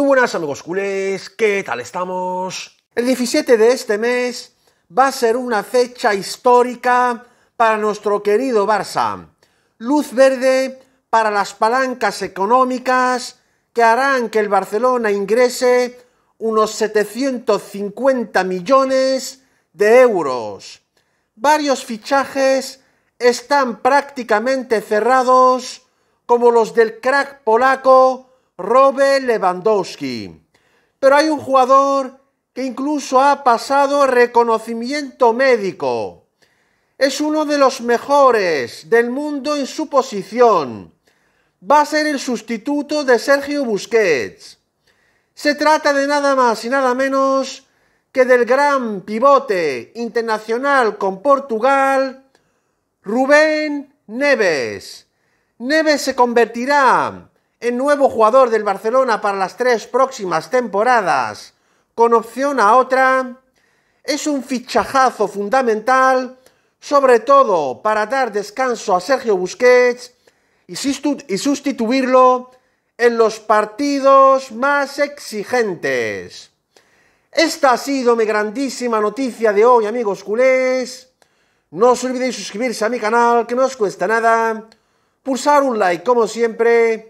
Muy buenas amigos culés, ¿qué tal estamos? El 17 de este mes va a ser una fecha histórica para nuestro querido Barça. Luz verde para las palancas económicas que harán que el Barcelona ingrese unos 750 millones de euros. Varios fichajes están prácticamente cerrados, como los del crack polaco Robe Lewandowski. Pero hay un jugador que incluso ha pasado reconocimiento médico. Es uno de los mejores del mundo en su posición. Va a ser el sustituto de Sergio Busquets. Se trata de nada más y nada menos que del gran pivote internacional con Portugal, Rubén Neves. Neves se convertirá el nuevo jugador del Barcelona para las tres próximas temporadas, con opción a otra, es un fichajazo fundamental, sobre todo para dar descanso a Sergio Busquets y sustituirlo en los partidos más exigentes. Esta ha sido mi grandísima noticia de hoy, amigos culés. No os olvidéis suscribirse a mi canal, que no os cuesta nada. Pulsar un like, como siempre